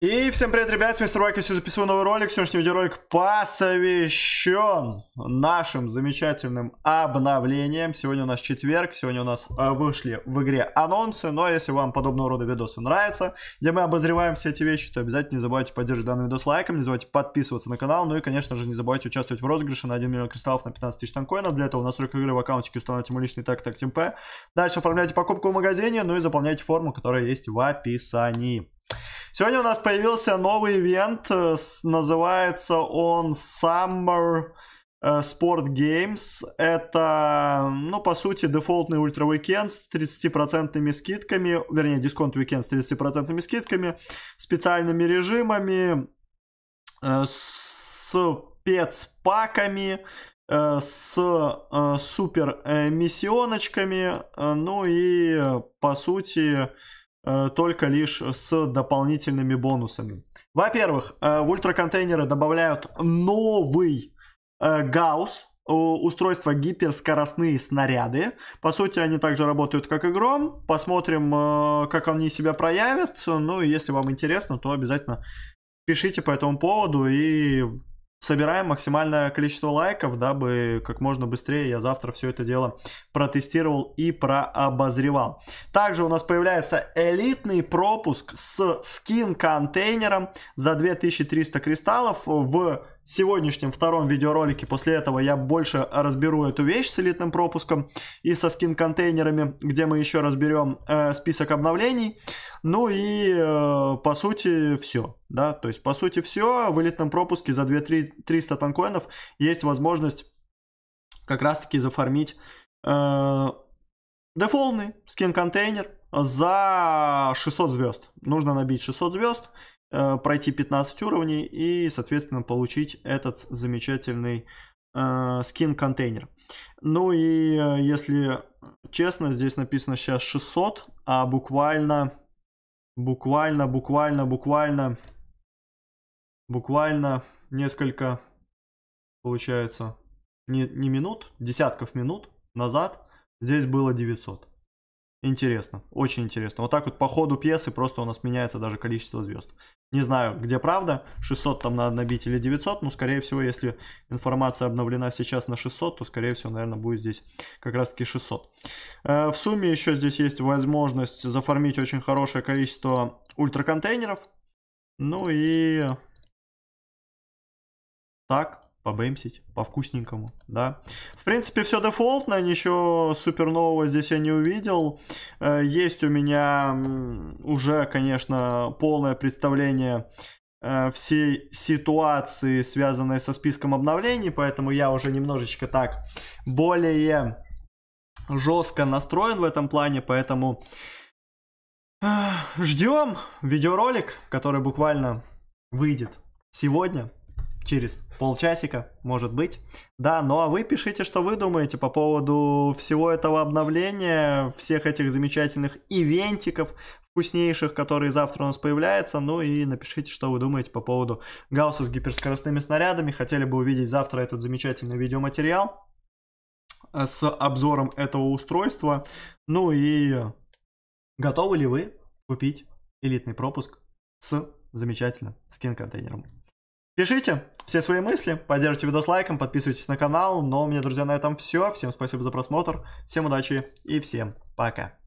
И всем привет, ребят, с Мистер Вайк, Сегодня записываю новый ролик. Сегодняшний видеоролик посвящен нашим замечательным обновлениям. Сегодня у нас четверг, сегодня у нас э, вышли в игре анонсы, но если вам подобного рода видосы нравятся, где мы обозреваем все эти вещи, то обязательно не забывайте поддерживать данный видос лайком, не забывайте подписываться на канал, ну и, конечно же, не забывайте участвовать в розыгрыше на 1 миллион кристаллов на 15 тысяч танкоинов. Для этого в настройках игры в аккаунтике устанавливайте мой личный так так ТМП. Дальше оформляйте покупку в магазине, ну и заполняйте форму, которая есть в описании. Сегодня у нас появился новый ивент, э, называется он Summer э, Sport Games. Это, ну, по сути, дефолтный ультра уикенд с 30% скидками, вернее, дисконт уикенд с 30% скидками, специальными режимами, э, с спецпаками, с супер миссионочками, ну и, по сути, Э, только лишь с дополнительными бонусами. Во-первых, э, в ультраконтейнеры добавляют новый э, гаус устройства гиперскоростные снаряды. По сути, они также работают как и гром. Посмотрим, как они себя проявят. Ну, если вам интересно, то обязательно пишите по этому поводу и собираем максимальное количество лайков, дабы как можно быстрее я завтра все это дело протестировал и прообозревал. Также у нас появляется элитный пропуск с скин-контейнером за 2300 кристаллов в сегодняшнем втором видеоролике. После этого я больше разберу эту вещь с элитным пропуском и со скин-контейнерами, где мы еще разберем э, список обновлений. Ну и э, по сути все. Да? То есть по сути все. В элитном пропуске за 2-300 танкоинов есть возможность как раз-таки зафармить э, дефолтный скин-контейнер за 600 звезд. Нужно набить 600 звезд, э, пройти 15 уровней и, соответственно, получить этот замечательный э, скин контейнер. Ну и э, если честно, здесь написано сейчас 600, а буквально, буквально, буквально, буквально, буквально несколько, получается, не, не минут, десятков минут назад здесь было 900. Интересно, очень интересно. Вот так вот по ходу пьесы просто у нас меняется даже количество звезд. Не знаю, где правда, 600 там надо набить или 900, но скорее всего, если информация обновлена сейчас на 600, то скорее всего, наверное, будет здесь как раз таки 600. Э, в сумме еще здесь есть возможность зафармить очень хорошее количество ультраконтейнеров. Ну и так, побемсить по-вкусненькому, да. В принципе, все дефолтно, ничего супер нового здесь я не увидел. Э, есть у меня уже, конечно, полное представление э, всей ситуации, связанной со списком обновлений, поэтому я уже немножечко так более жестко настроен в этом плане, поэтому э, ждем видеоролик, который буквально выйдет сегодня через полчасика, может быть. Да, ну а вы пишите, что вы думаете по поводу всего этого обновления, всех этих замечательных ивентиков вкуснейших, которые завтра у нас появляются. Ну и напишите, что вы думаете по поводу Гаусса с гиперскоростными снарядами. Хотели бы увидеть завтра этот замечательный видеоматериал э, с обзором этого устройства. Ну и готовы ли вы купить элитный пропуск с замечательным скин-контейнером? Пишите все свои мысли, поддержите видос лайком, подписывайтесь на канал. Но ну, а у меня, друзья, на этом все. Всем спасибо за просмотр, всем удачи и всем пока.